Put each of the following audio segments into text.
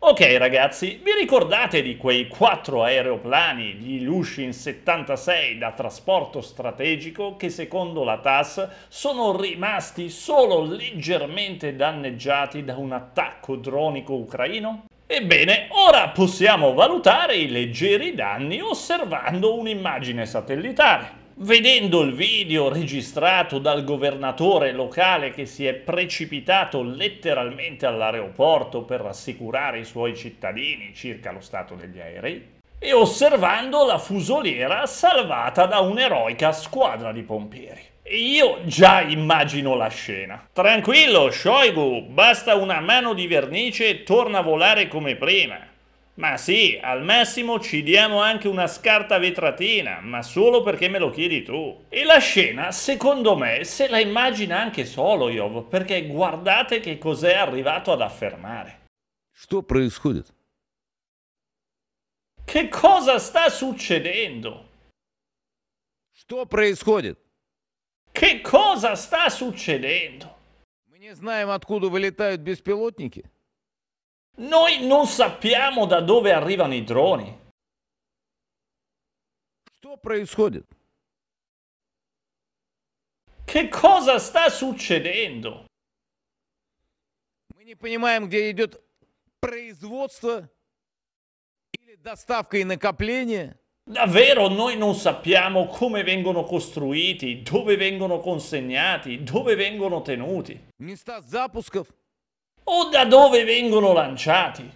Ok ragazzi, vi ricordate di quei quattro aeroplani, gli Lushin 76 da trasporto strategico, che secondo la TAS sono rimasti solo leggermente danneggiati da un attacco dronico ucraino? Ebbene, ora possiamo valutare i leggeri danni osservando un'immagine satellitare. Vedendo il video registrato dal governatore locale che si è precipitato letteralmente all'aeroporto per rassicurare i suoi cittadini circa lo stato degli aerei, e osservando la fusoliera salvata da un'eroica squadra di pompieri. Io già immagino la scena. Tranquillo, Shoigu, basta una mano di vernice e torna a volare come prima. Ma sì, al massimo ci diamo anche una scarta vetratina, ma solo perché me lo chiedi tu. E la scena, secondo me, se la immagina anche Soloyov, perché guardate che cos'è arrivato ad affermare. Что происходит? Che cosa sta succedendo? Что происходит? Che cosa sta succedendo? Мы не знаем, откуда вылетают беспилотники. Noi non sappiamo da dove arrivano i droni. Che cosa sta succedendo? не понимаем, где идет производство или доставка и накопление. Davvero noi non sappiamo come vengono costruiti, dove vengono consegnati, dove vengono tenuti. Места запусков o da dove vengono lanciati.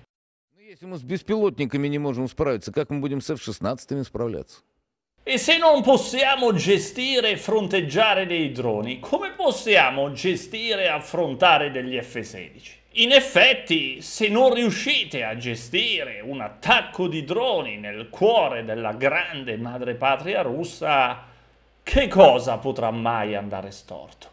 E se non possiamo gestire e fronteggiare dei droni, come possiamo gestire e affrontare degli F-16? In effetti, se non riuscite a gestire un attacco di droni nel cuore della grande madrepatria russa, che cosa potrà mai andare storto?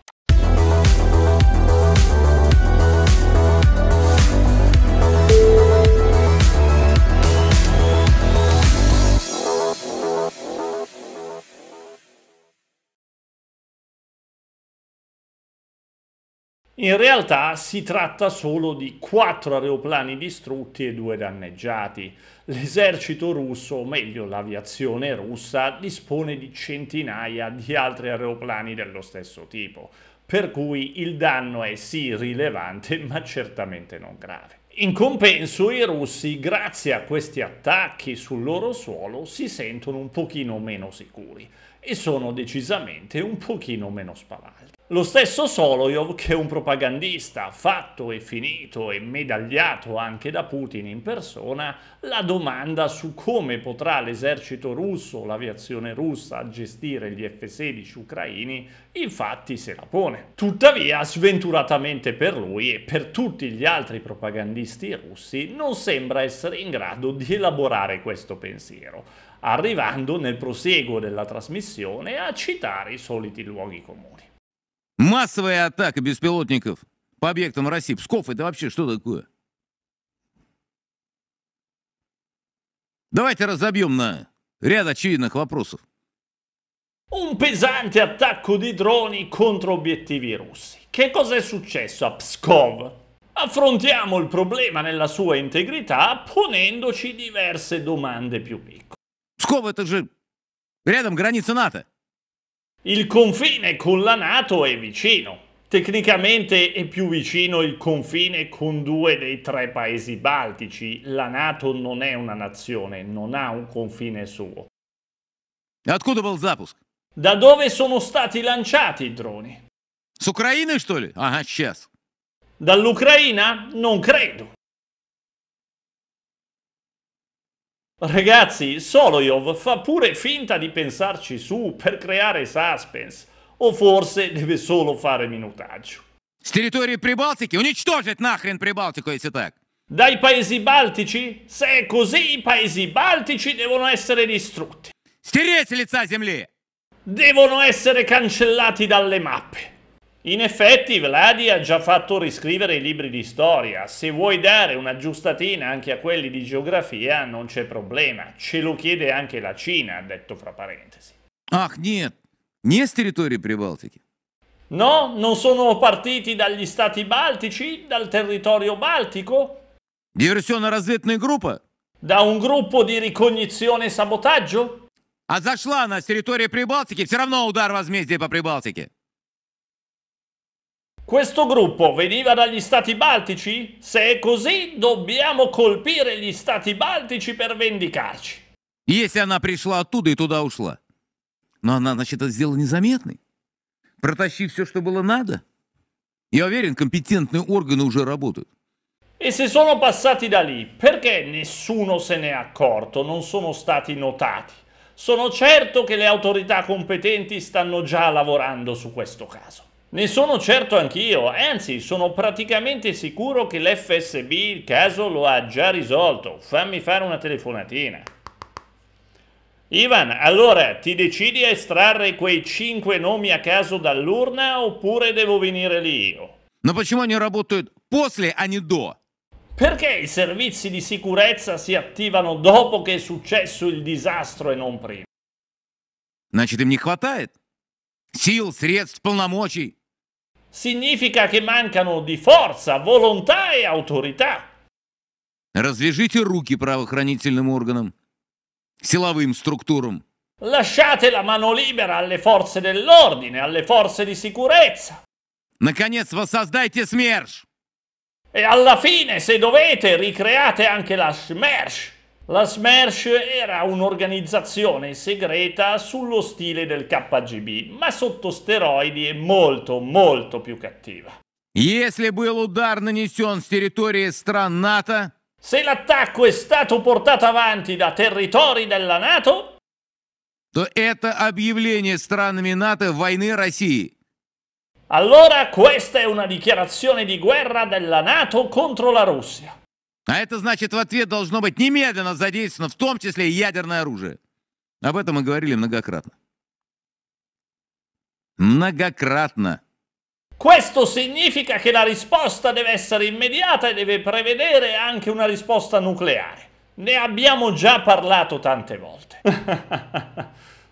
In realtà si tratta solo di quattro aeroplani distrutti e due danneggiati. L'esercito russo, o meglio l'aviazione russa, dispone di centinaia di altri aeroplani dello stesso tipo, per cui il danno è sì rilevante ma certamente non grave. In compenso i russi, grazie a questi attacchi sul loro suolo, si sentono un pochino meno sicuri e sono decisamente un pochino meno spavaldi lo stesso Soloyov che è un propagandista fatto e finito e medagliato anche da Putin in persona, la domanda su come potrà l'esercito russo, o l'aviazione russa gestire gli F-16 ucraini, infatti se la pone. Tuttavia, sventuratamente per lui e per tutti gli altri propagandisti russi, non sembra essere in grado di elaborare questo pensiero arrivando nel prosieguo della trasmissione a citare i soliti luoghi comuni. Массовая атака беспилотников по объектам России. Псков это вообще что такое? Давайте разобьем на ряд очевидных вопросов. Un pesante attacco di droni contro obiettivi russi. Che cosa è successo a Pskov? Affrontiamo il problema nella sua integrità ponendoci diverse domande più piccole. Pskov это же рядом граница НАТО. Il confine con la Nato è vicino. Tecnicamente è più vicino il confine con due dei tre paesi baltici. La Nato non è una nazione, non ha un confine suo. Da dove sono stati lanciati i droni? Dall'Ucraina? Non credo. Ragazzi, Soloyov fa pure finta di pensarci su per creare suspense, o forse deve solo fare minutaggio. С территории Прибалтики уничтожить нахрен Прибалтику, если так. Dai paesi baltici? Se è così, i paesi baltici devono essere distrutti. Стереть лица земли! Devono essere cancellati dalle mappe. In effetti Vladi ha già fatto riscrivere i libri di storia, se vuoi dare una giustatina anche a quelli di geografia non c'è problema, ce lo chiede anche la Cina, ha detto fra parentesi. Ah, нет, не с территории Прибалтики. No, non sono partiti dagli stati baltici, dal territorio baltico? Диверсионно-разведная группа? Da un gruppo di ricognizione e sabotaggio? А зашла она с территории Прибалтики, все равно удар возмездия по Прибалтике. Questo gruppo veniva dagli Stati Baltici? Se è così, dobbiamo colpire gli Stati Baltici per vendicarci. Если она пришла оттуда и туда ушла. Но она, значит, это сделала незаметной. Протащив все, что было надо. Я уверен, компетентные органы уже работают. E se sono passati da lì, perché nessuno se n'è accorto, non sono stati notati? Sono certo che le autorità competenti stanno già lavorando su questo caso. Ne sono certo anch'io, anzi sono praticamente sicuro che l'FSB il caso lo ha già risolto. Fammi fare una telefonatina. Ivan, allora ti decidi a estrarre quei cinque nomi a caso dall'urna oppure devo venire lì io? Ma почему они работают после, а не до? Perché i servizi di sicurezza si attivano dopo che è successo il disastro e non prima? Значит, им не хватает сил, средств, полномочий. Significa che mancano di forza, volontà e autorità. Развяжите руки правоохранительным органам, силовым структурам. Lasciate la mano libera alle forze dell'ordine, alle forze di sicurezza. Наконец, воссоздайте СМЕРШ! E alla fine, se dovete, ricreate anche la Schmersch. La SMERSH era un'organizzazione segreta sullo stile del KGB, ma sotto steroidi e molto, molto più cattiva. Если был удар нанесен с территории стран НАТО, se l'attacco è stato portato avanti da territori della NATO, то это объявление странами НАТО войны России. Allora questa è una dichiarazione di guerra della NATO contro la Russia. А это значит, в ответ должно быть немедленно задействовано в том числе и ядерное оружие. Об этом мы говорили многократно. Многократно. Questo significa che la risposta deve essere immediata e deve prevedere anche una risposta nucleare. Ne abbiamo già parlato tante volte.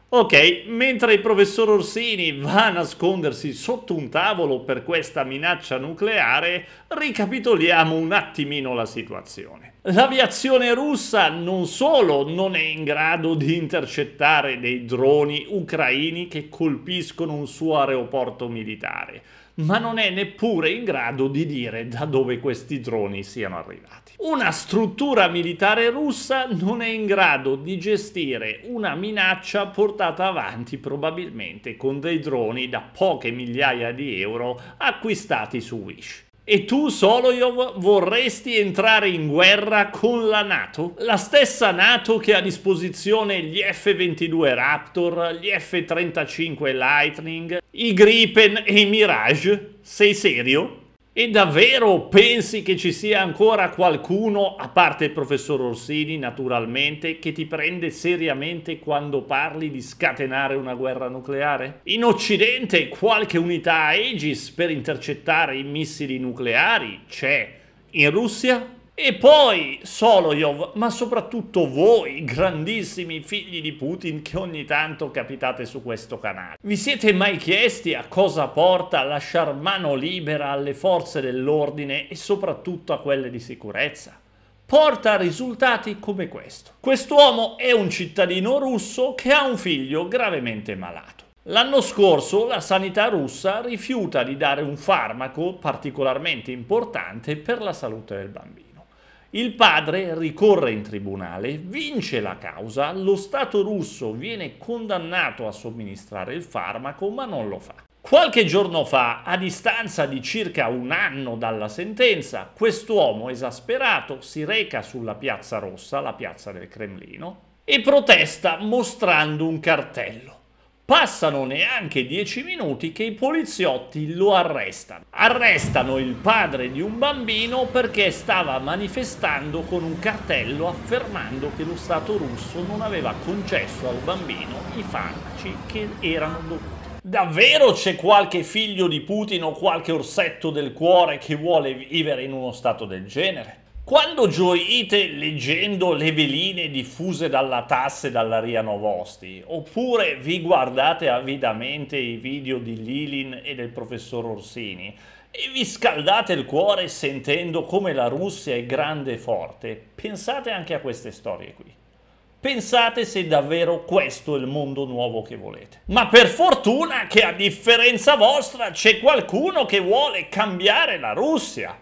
Ok, mentre il professor Orsini va a nascondersi sotto un tavolo per questa minaccia nucleare, ricapitoliamo un attimino la situazione. L'aviazione russa non solo non è in grado di intercettare dei droni ucraini che colpiscono un suo aeroporto militare, ma non è neppure in grado di dire da dove questi droni siano arrivati. Una struttura militare russa non è in grado di gestire una minaccia portata avanti probabilmente con dei droni da poche migliaia di euro acquistati su Wish. E tu, Soloyov, vorresti entrare in guerra con la Nato? La stessa Nato che ha a disposizione gli F-22 Raptor, gli F-35 Lightning, i Gripen e i Mirage? Sei serio? E davvero pensi che ci sia ancora qualcuno, a parte il professor Orsini naturalmente, che ti prende seriamente quando parli di scatenare una guerra nucleare? In Occidente qualche unità Aegis per intercettare i missili nucleari c'è. In Russia e poi Soloyov, ma soprattutto voi, grandissimi figli di Putin che ogni tanto capitate su questo canale. Vi siete mai chiesti a cosa porta lasciar mano libera alle forze dell'ordine e soprattutto a quelle di sicurezza? porta a risultati come questo. Quest'uomo è un cittadino russo che ha un figlio gravemente malato. L'anno scorso la sanità russa rifiuta di dare un farmaco particolarmente importante per la salute del bambino. Il padre ricorre in tribunale, vince la causa, lo Stato russo viene condannato a somministrare il farmaco ma non lo fa. Qualche giorno fa, a distanza di circa un anno dalla sentenza, quest'uomo esasperato si reca sulla Piazza Rossa, la piazza del Cremlino, e protesta mostrando un cartello. Passano neanche dieci minuti che i poliziotti lo arrestano. Arrestano il padre di un bambino perché stava manifestando con un cartello affermando che lo Stato russo non aveva concesso al bambino i farmaci che erano dovuti. Davvero c'è qualche figlio di Putin o qualche orsetto del cuore che vuole vivere in uno stato del genere? Quando gioite leggendo le veline diffuse dalla Tasse e dall'Aria Novosti, oppure vi guardate avidamente i video di Lilin e del professor Orsini e vi scaldate il cuore sentendo come la Russia è grande e forte, pensate anche a queste storie qui. Pensate se davvero questo è il mondo nuovo che volete. Ma per fortuna che a differenza vostra c'è qualcuno che vuole cambiare la Russia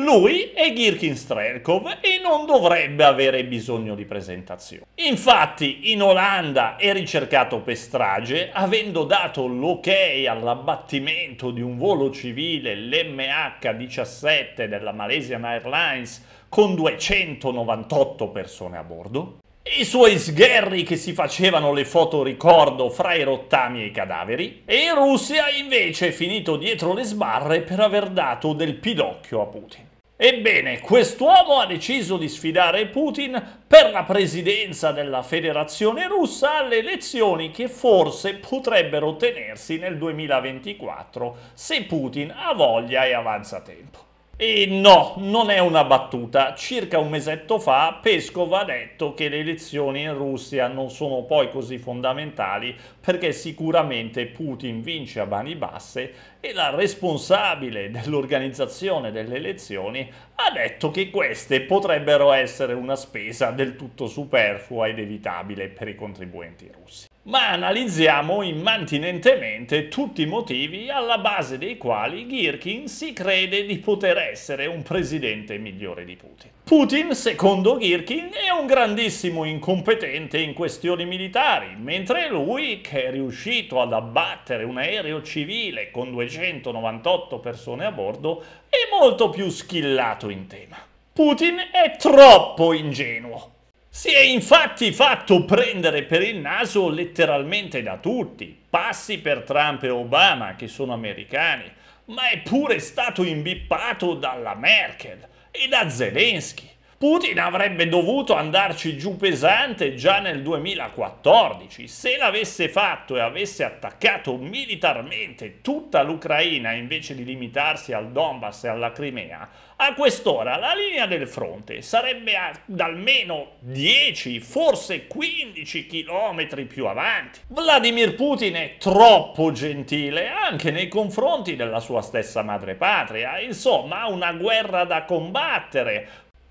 lui è Girkin Strelkov e non dovrebbe avere bisogno di presentazioni. Infatti in Olanda è ricercato per strage avendo dato l'ok all'abbattimento di un volo civile l'MH17 della Malaysian Airlines con 298 persone a bordo. I suoi sgherri che si facevano le foto ricordo fra i rottami e i cadaveri, e in Russia invece è finito dietro le sbarre per aver dato del pidocchio a Putin. Ebbene, quest'uomo ha deciso di sfidare Putin per la presidenza della Federazione Russa alle elezioni che forse potrebbero tenersi nel 2024 se Putin ha voglia e avanza tempo. E no, non è una battuta. Circa un mesetto fa Pescov ha detto che le elezioni in Russia non sono poi così fondamentali perché sicuramente Putin vince a mani basse e la responsabile dell'organizzazione delle elezioni ha detto che queste potrebbero essere una spesa del tutto superflua ed evitabile per i contribuenti russi. Ma analizziamo immantinentemente tutti i motivi alla base dei quali Girkin si crede di poter essere un presidente migliore di Putin. Putin, secondo Girkin, è un grandissimo incompetente in questioni militari, mentre lui, che è riuscito ad abbattere un aereo civile con 298 persone a bordo, è molto più schillato in tema. Putin è troppo ingenuo. Si è infatti fatto prendere per il naso letteralmente da tutti, passi per Trump e Obama, che sono americani, ma è pure stato imbippato dalla Merkel e da Zelensky. Putin avrebbe dovuto andarci giù pesante già nel 2014. Se l'avesse fatto e avesse attaccato militarmente tutta l'Ucraina invece di limitarsi al Donbass e alla Crimea, a quest'ora la linea del fronte sarebbe ad almeno 10, forse 15 chilometri più avanti. Vladimir Putin è troppo gentile anche nei confronti della sua stessa madrepatria. Insomma, una guerra da combattere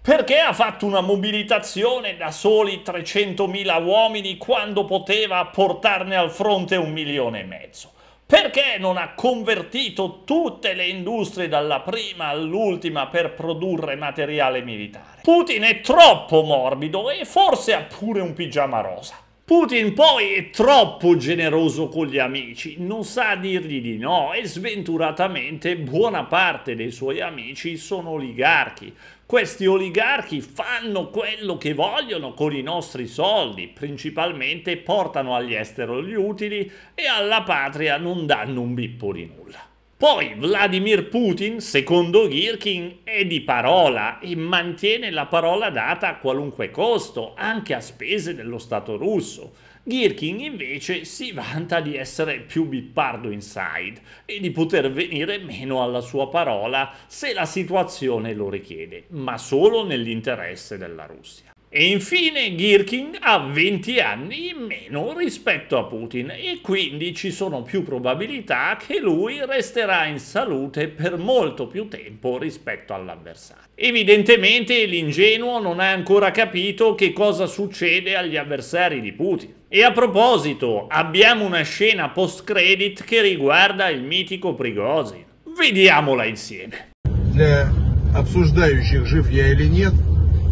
perché ha fatto una mobilitazione da soli 300.000 uomini quando poteva portarne al fronte un milione e mezzo? Perché non ha convertito tutte le industrie dalla prima all'ultima per produrre materiale militare? Putin è troppo morbido e forse ha pure un pigiama rosa. Putin poi è troppo generoso con gli amici, non sa dirgli di no e sventuratamente buona parte dei suoi amici sono oligarchi, questi oligarchi fanno quello che vogliono con i nostri soldi, principalmente portano agli estero gli utili e alla patria non danno un bippo di nulla. Poi Vladimir Putin, secondo Girkin, è di parola e mantiene la parola data a qualunque costo, anche a spese dello Stato russo. Girkin invece si vanta di essere più bippardo inside e di poter venire meno alla sua parola se la situazione lo richiede, ma solo nell'interesse della Russia. E infine Girkin ha 20 anni in meno rispetto a Putin e quindi ci sono più probabilità che lui resterà in salute per molto più tempo rispetto all'avversario. Evidentemente l'ingenuo non ha ancora capito che cosa succede agli avversari di Putin. E a proposito, abbiamo una scena post-credit che riguarda il mitico Prigozhin. Vediamola insieme. Для обсуждающих, жив я или нет,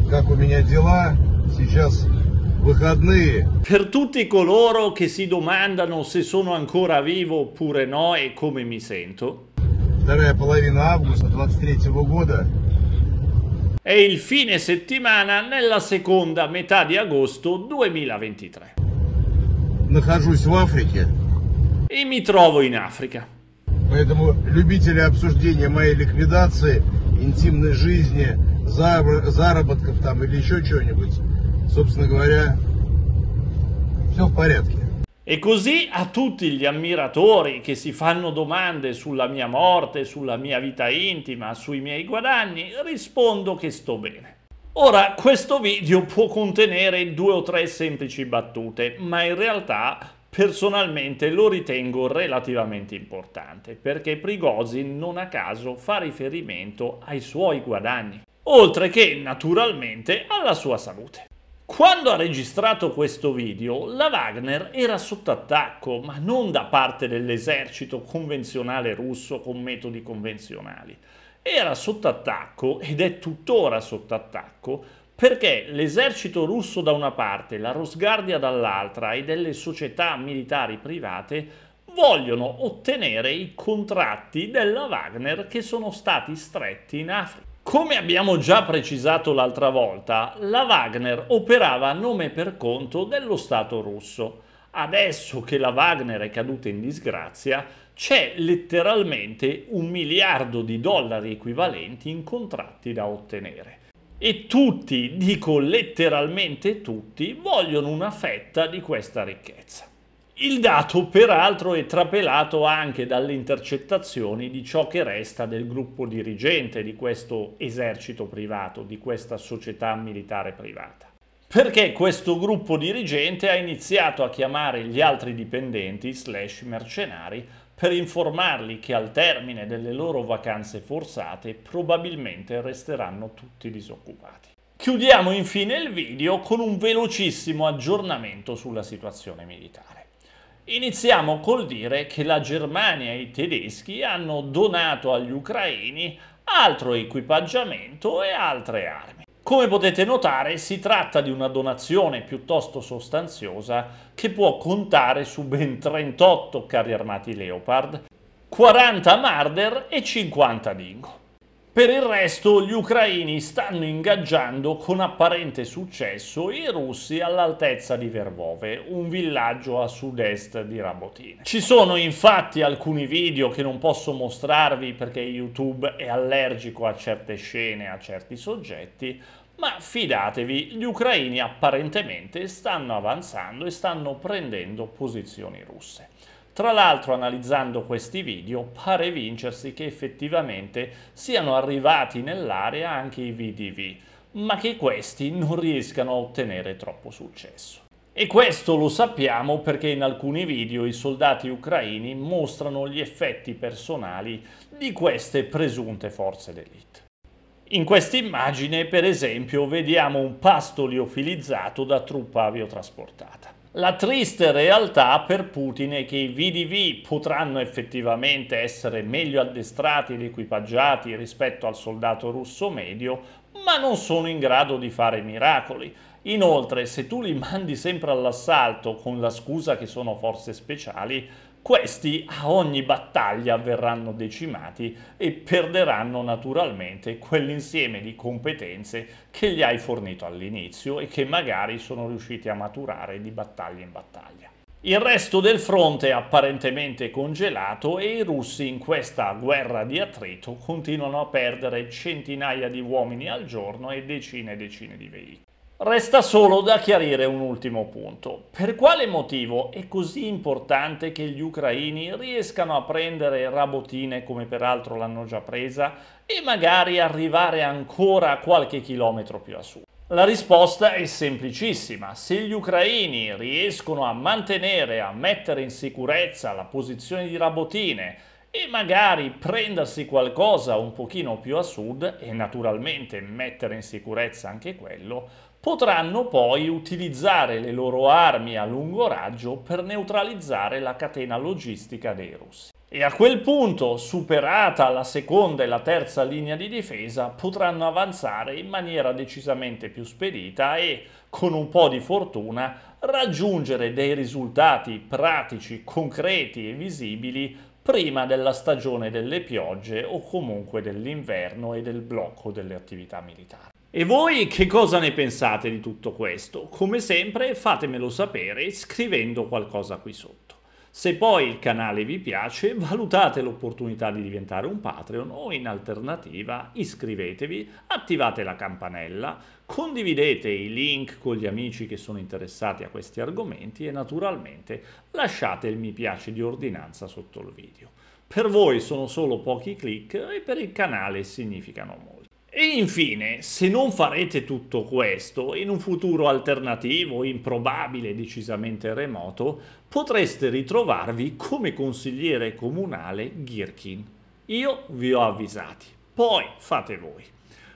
как у меня дела, сейчас per tutti coloro che si domandano se sono ancora vivo oppure no e come mi sento. È il fine settimana nella seconda metà di agosto 2023 нахожусь в Африке. И mi trovo in Африке. Поэтому любители обсуждения моей ликвидации, интимной жизни, заработков там или еще чего-нибудь, собственно говоря, все в порядке. E così a tutti gli ammiratori che si fanno domande sulla mia morte, sulla mia vita intima, sui miei guadagni, rispondo che sto bene. Ora, questo video può contenere due o tre semplici battute, ma in realtà personalmente lo ritengo relativamente importante, perché Prigozhin non a caso fa riferimento ai suoi guadagni, oltre che naturalmente alla sua salute. Quando ha registrato questo video, la Wagner era sotto attacco, ma non da parte dell'esercito convenzionale russo con metodi convenzionali, era sotto attacco ed è tuttora sotto attacco perché l'esercito russo da una parte, la Rosguardia dall'altra e delle società militari private vogliono ottenere i contratti della Wagner che sono stati stretti in Africa. Come abbiamo già precisato l'altra volta, la Wagner operava a nome per conto dello Stato russo. Adesso che la Wagner è caduta in disgrazia, c'è letteralmente un miliardo di dollari equivalenti in contratti da ottenere. E tutti, dico letteralmente tutti, vogliono una fetta di questa ricchezza. Il dato peraltro è trapelato anche dalle intercettazioni di ciò che resta del gruppo dirigente di questo esercito privato, di questa società militare privata. Perché questo gruppo dirigente ha iniziato a chiamare gli altri dipendenti slash mercenari per informarli che al termine delle loro vacanze forzate probabilmente resteranno tutti disoccupati. Chiudiamo infine il video con un velocissimo aggiornamento sulla situazione militare. Iniziamo col dire che la Germania e i tedeschi hanno donato agli ucraini altro equipaggiamento e altre armi. Come potete notare si tratta di una donazione piuttosto sostanziosa che può contare su ben 38 carri armati Leopard, 40 Marder e 50 Dingo. Per il resto gli ucraini stanno ingaggiando con apparente successo i russi all'altezza di Vervove, un villaggio a sud-est di Rabotina. Ci sono infatti alcuni video che non posso mostrarvi perché YouTube è allergico a certe scene, a certi soggetti, ma fidatevi, gli ucraini apparentemente stanno avanzando e stanno prendendo posizioni russe. Tra l'altro analizzando questi video pare vincersi che effettivamente siano arrivati nell'area anche i VDV, ma che questi non riescano a ottenere troppo successo. E questo lo sappiamo perché in alcuni video i soldati ucraini mostrano gli effetti personali di queste presunte forze d'elite. In questa immagine, per esempio, vediamo un pasto liofilizzato da truppa aviotrasportata la triste realtà per Putin è che i VDV potranno effettivamente essere meglio addestrati ed equipaggiati rispetto al soldato russo medio, ma non sono in grado di fare miracoli. Inoltre, se tu li mandi sempre all'assalto con la scusa che sono forze speciali, questi a ogni battaglia verranno decimati e perderanno naturalmente quell'insieme di competenze che gli hai fornito all'inizio e che magari sono riusciti a maturare di battaglia in battaglia. Il resto del fronte è apparentemente congelato e i russi in questa guerra di attrito continuano a perdere centinaia di uomini al giorno e decine e decine di veicoli. Resta solo da chiarire un ultimo punto. Per quale motivo è così importante che gli ucraini riescano a prendere rabotine come peraltro l'hanno già presa e magari arrivare ancora qualche chilometro più a sud? La risposta è semplicissima. Se gli ucraini riescono a mantenere, a mettere in sicurezza la posizione di Rabotine e magari prendersi qualcosa un pochino più a sud e naturalmente mettere in sicurezza anche quello, potranno poi utilizzare le loro armi a lungo raggio per neutralizzare la catena logistica dei russi. E a quel punto, superata la seconda e la terza linea di difesa, potranno avanzare in maniera decisamente più spedita e, con un po' di fortuna, raggiungere dei risultati pratici, concreti e visibili prima della stagione delle piogge o comunque dell'inverno e del blocco delle attività militari. E voi che cosa ne pensate di tutto questo? Come sempre fatemelo sapere scrivendo qualcosa qui sotto. Se poi il canale vi piace, valutate l'opportunità di diventare un Patreon o in alternativa iscrivetevi, attivate la campanella, condividete i link con gli amici che sono interessati a questi argomenti e naturalmente lasciate il mi piace di ordinanza sotto il video. Per voi sono solo pochi click e per il canale significano molto. E infine, se non farete tutto questo, in un futuro alternativo, improbabile, decisamente remoto, potreste ritrovarvi come consigliere comunale Ghirkin. Io vi ho avvisati, poi fate voi.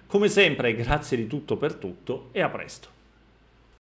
Come sempre, grazie di tutto per tutto e a presto.